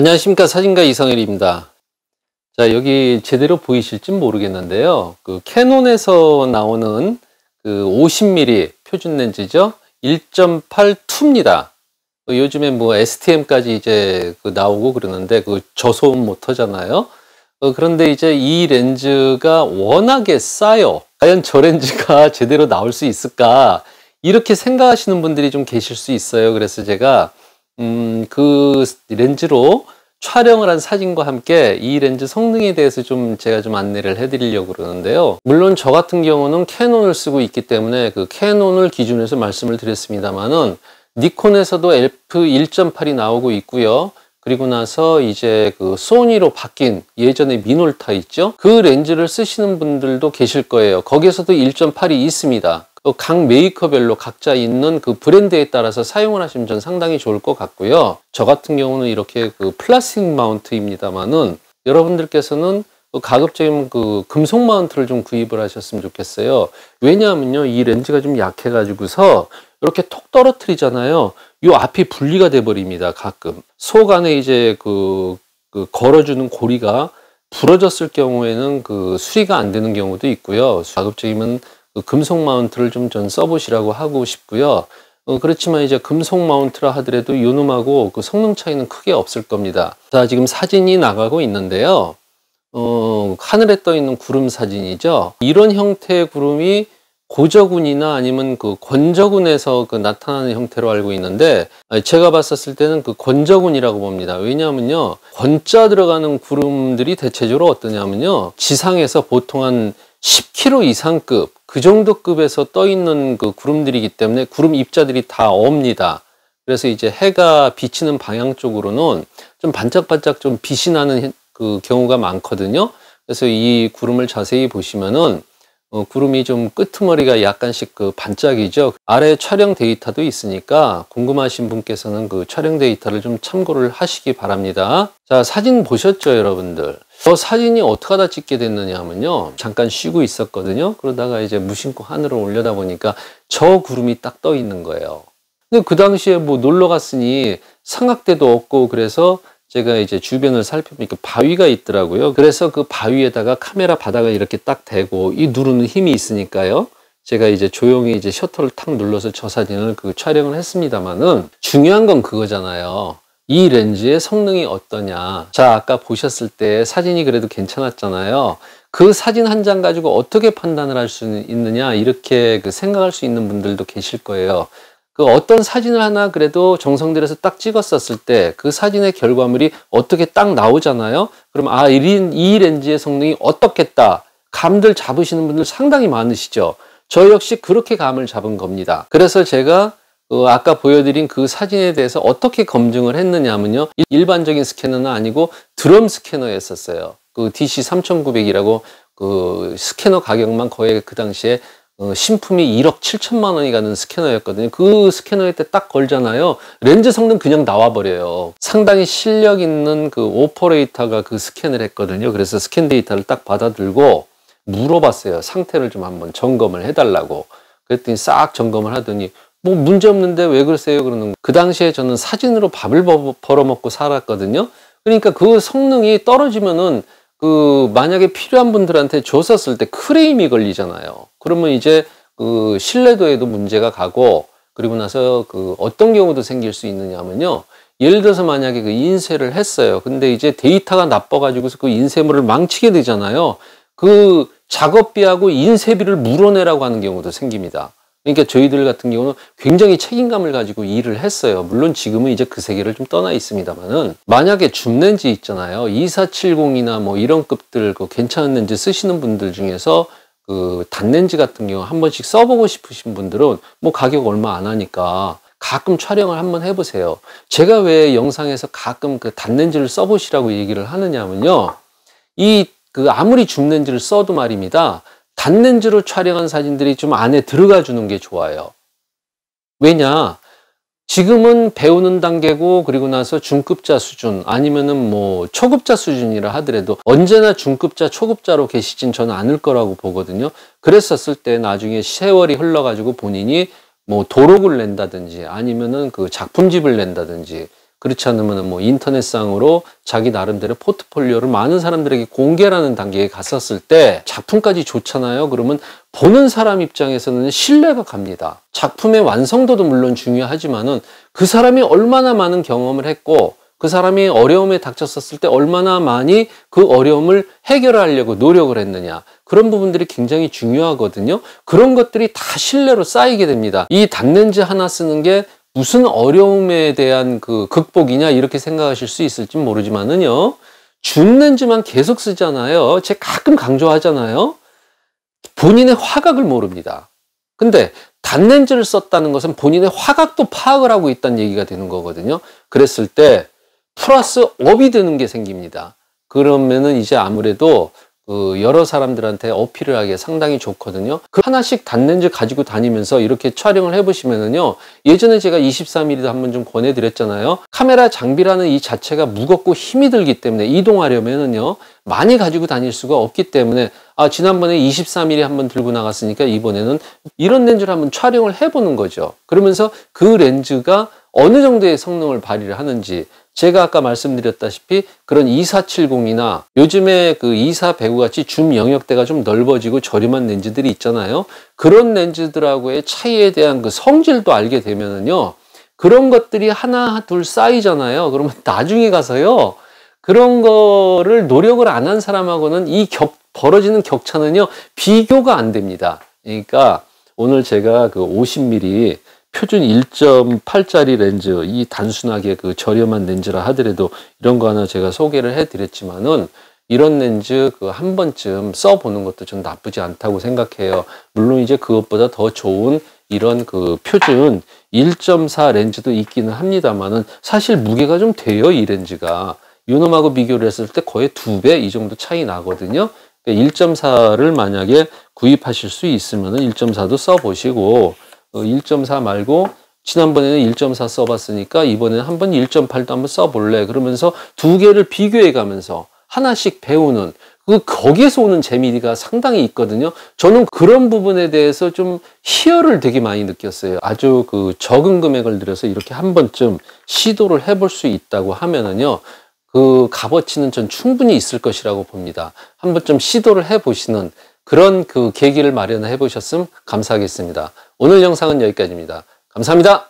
안녕하십니까 사진가 이성일입니다. 자 여기 제대로 보이실지 모르겠는데요. 그 캐논에서 나오는 그 50mm 표준 렌즈죠. 1.8투입니다. 그 요즘에 뭐 STM까지 이제 그 나오고 그러는데 그 저소음 모터잖아요. 어, 그런데 이제 이 렌즈가 워낙에 싸요. 과연 저 렌즈가 제대로 나올 수 있을까? 이렇게 생각하시는 분들이 좀 계실 수 있어요. 그래서 제가 음, 그 렌즈로 촬영을 한 사진과 함께 이 렌즈 성능에 대해서 좀 제가 좀 안내를 해드리려고 그러는데요. 물론 저 같은 경우는 캐논을 쓰고 있기 때문에 그 캐논을 기준에서 말씀을 드렸습니다만은 니콘에서도 F1.8이 나오고 있고요. 그리고 나서 이제 그 소니로 바뀐 예전에 미놀타 있죠? 그 렌즈를 쓰시는 분들도 계실 거예요. 거기에서도 1.8이 있습니다. 또각 메이커별로 각자 있는 그 브랜드에 따라서 사용을 하시면 전 상당히 좋을 것 같고요. 저 같은 경우는 이렇게 그 플라스틱 마운트입니다만은 여러분들께서는 그 가급적이면 그 금속 마운트를 좀 구입을 하셨으면 좋겠어요. 왜냐하면요, 이 렌즈가 좀 약해가지고서 이렇게 톡 떨어뜨리잖아요. 이 앞이 분리가 돼버립니다. 가끔 속 안에 이제 그, 그 걸어주는 고리가 부러졌을 경우에는 그 수리가 안 되는 경우도 있고요. 가급적이면 그 금속 마운트를 좀 전 써보시라고 하고 싶고요. 어, 그렇지만 이제 금속 마운트라 하더라도 이 놈하고 그 성능 차이는 크게 없을 겁니다. 자, 지금 사진이 나가고 있는데요. 어, 하늘에 떠 있는 구름 사진이죠. 이런 형태의 구름이 고저군이나 아니면 그 권저군에서 그 나타나는 형태로 알고 있는데 아, 제가 봤었을 때는 그 권저군이라고 봅니다. 왜냐하면요. 권자 들어가는 구름들이 대체적으로 어떠냐면요. 지상에서 보통 한 10km 이상급 그 정도 급에서 떠 있는 그 구름들이기 때문에 구름 입자들이 다 옵니다. 그래서 이제 해가 비치는 방향 쪽으로는 좀 반짝반짝 좀 빛이 나는 그 경우가 많거든요. 그래서 이 구름을 자세히 보시면은 어, 구름이 좀 끄트머리가 약간씩 그 반짝이죠. 아래 촬영 데이터도 있으니까 궁금하신 분께서는 그 촬영 데이터를 좀 참고를 하시기 바랍니다. 자, 사진 보셨죠, 여러분들? 저 사진이 어떻게 하다 찍게 됐느냐 하면요. 잠깐 쉬고 있었거든요. 그러다가 이제 무심코 하늘을 올려다 보니까 저 구름이 딱 떠 있는 거예요. 근데 그 당시에 뭐 놀러 갔으니 삼각대도 없고 그래서 제가 이제 주변을 살펴보니까 그 바위가 있더라고요. 그래서 그 바위에다가 카메라 바닥을 이렇게 딱 대고 이 누르는 힘이 있으니까요. 제가 이제 조용히 이제 셔터를 탁 눌러서 저 사진을 그 촬영을 했습니다만은 중요한 건 그거잖아요. 이 렌즈의 성능이 어떠냐 자 아까 보셨을 때 사진이 그래도 괜찮았잖아요 그 사진 한 장 가지고 어떻게 판단을 할 수 있느냐 이렇게 그 생각할 수 있는 분들도 계실 거예요 그 어떤 사진을 하나 그래도 정성들여서 딱 찍었었을 때 그 사진의 결과물이 어떻게 딱 나오잖아요 그럼 아 이 렌즈의 성능이 어떻겠다 감들 잡으시는 분들 상당히 많으시죠 저 역시 그렇게 감을 잡은 겁니다 그래서 제가 그 아까 보여드린 그 사진에 대해서 어떻게 검증을 했느냐면요. 일반적인 스캐너는 아니고 드럼 스캐너였었어요. 그 DC3900이라고 그 스캐너 가격만 거의 그 당시에 어, 신품이 1억 7천만 원이 가는 스캐너였거든요. 그 스캐너에 때딱 걸잖아요. 렌즈 성능 그냥 나와버려요. 상당히 실력 있는 그 오퍼레이터가 그 스캔을 했거든요. 그래서 스캔 데이터를 딱 받아들고 물어봤어요. 상태를 좀 한번 점검을 해달라고. 그랬더니 싹 점검을 하더니 뭐 문제 없는데 왜 그러세요? 그러는 그 당시에 저는 사진으로 밥을 벌어먹고 살았거든요. 그러니까 그 성능이 떨어지면은 그 만약에 필요한 분들한테 줬었을 때 크레임이 걸리잖아요. 그러면 이제 그 신뢰도에도 문제가 가고 그리고 나서 그 어떤 경우도 생길 수 있느냐면요. 예를 들어서 만약에 그 인쇄를 했어요. 근데 이제 데이터가 나빠가지고서 그 인쇄물을 망치게 되잖아요. 그 작업비하고 인쇄비를 물어내라고 하는 경우도 생깁니다. 그러니까 저희들 같은 경우는 굉장히 책임감을 가지고 일을 했어요. 물론 지금은 이제 그 세계를 좀 떠나 있습니다만은 만약에 줌렌즈 있잖아요. 2470이나 뭐 이런 급들 그 괜찮은 렌즈 쓰시는 분들 중에서 그 단렌즈 같은 경우 한 번씩 써보고 싶으신 분들은 뭐 가격 얼마 안 하니까 가끔 촬영을 한번 해보세요. 제가 왜 영상에서 가끔 그 단렌즈를 써보시라고 얘기를 하느냐면요. 이 그 아무리 줌렌즈를 써도 말입니다. 단렌즈로 촬영한 사진들이 좀 안에 들어가 주는 게 좋아요. 왜냐? 지금은 배우는 단계고 그리고 나서 중급자 수준 아니면은 뭐 초급자 수준이라 하더라도 언제나 중급자 초급자로 계시진 저는 않을 거라고 보거든요. 그랬었을 때 나중에 세월이 흘러가지고 본인이 뭐 도록을 낸다든지 아니면은 그 작품집을 낸다든지 그렇지 않으면 뭐 인터넷상으로 자기 나름대로 포트폴리오를 많은 사람들에게 공개라는 단계에 갔었을 때 작품까지 좋잖아요. 그러면 보는 사람 입장에서는 신뢰가 갑니다. 작품의 완성도도 물론 중요하지만은 그 사람이 얼마나 많은 경험을 했고 그 사람이 어려움에 닥쳤었을 때 얼마나 많이 그 어려움을 해결하려고 노력을 했느냐. 그런 부분들이 굉장히 중요하거든요. 그런 것들이 다 신뢰로 쌓이게 됩니다. 이 닭렌즈 하나 쓰는 게 무슨 어려움에 대한 그 극복이냐 이렇게 생각하실 수 있을지 모르지만은요. 죽는지만 계속 쓰잖아요. 제가 가끔 강조하잖아요. 본인의 화각을 모릅니다. 근데 단렌즈를 썼다는 것은 본인의 화각도 파악을 하고 있다는 얘기가 되는 거거든요. 그랬을 때 플러스 업이 되는 게 생깁니다. 그러면은 이제 아무래도 그 여러 사람들한테 어필을 하기에 상당히 좋거든요. 그 하나씩 단렌즈 가지고 다니면서 이렇게 촬영을 해보시면은요. 예전에 제가 23mm도 한번 좀 권해드렸잖아요. 카메라 장비라는 이 자체가 무겁고 힘이 들기 때문에 이동하려면은요. 많이 가지고 다닐 수가 없기 때문에 아 지난번에 23mm 한번 들고 나갔으니까 이번에는 이런 렌즈를 한번 촬영을 해보는 거죠. 그러면서 그 렌즈가 어느 정도의 성능을 발휘를 하는지 제가 아까 말씀드렸다시피 그런 2470이나 요즘에 그 24배구 같이 줌 영역대가 좀 넓어지고 저렴한 렌즈들이 있잖아요. 그런 렌즈들하고의 차이에 대한 그 성질도 알게 되면은요. 그런 것들이 하나 둘 쌓이잖아요. 그러면 나중에 가서요. 그런 거를 노력을 안 한 사람하고는 이 격, 벌어지는 격차는요. 비교가 안 됩니다. 그러니까 오늘 제가 그 50mm 표준 1.8짜리 렌즈, 이 단순하게 그 저렴한 렌즈라 하더라도 이런 거 하나 제가 소개를 해드렸지만은 이런 렌즈 그 한 번쯤 써보는 것도 좀 나쁘지 않다고 생각해요. 물론 이제 그것보다 더 좋은 이런 그 표준 1.4 렌즈도 있기는 합니다만은 사실 무게가 좀 돼요, 이 렌즈가. 유놈하고 비교를 했을 때 거의 두 배 이 정도 차이 나거든요. 1.4를 그러니까 만약에 구입하실 수 있으면 1.4도 써보시고 1.4 어, 말고 지난번에는 1.4 써봤으니까 이번에는 한번 1.8도 한번 써볼래 그러면서 두 개를 비교해 가면서 하나씩 배우는 그 거기에서 오는 재미가 상당히 있거든요. 저는 그런 부분에 대해서 좀 희열을 되게 많이 느꼈어요. 아주 그 적은 금액을 들여서 이렇게 한 번쯤 시도를 해 볼 수 있다고 하면은요. 그 값어치는 전 충분히 있을 것이라고 봅니다. 한 번쯤 시도를 해보시는 그런 그 계기를 마련해 보셨음 감사하겠습니다. 오늘 영상은 여기까지입니다. 감사합니다.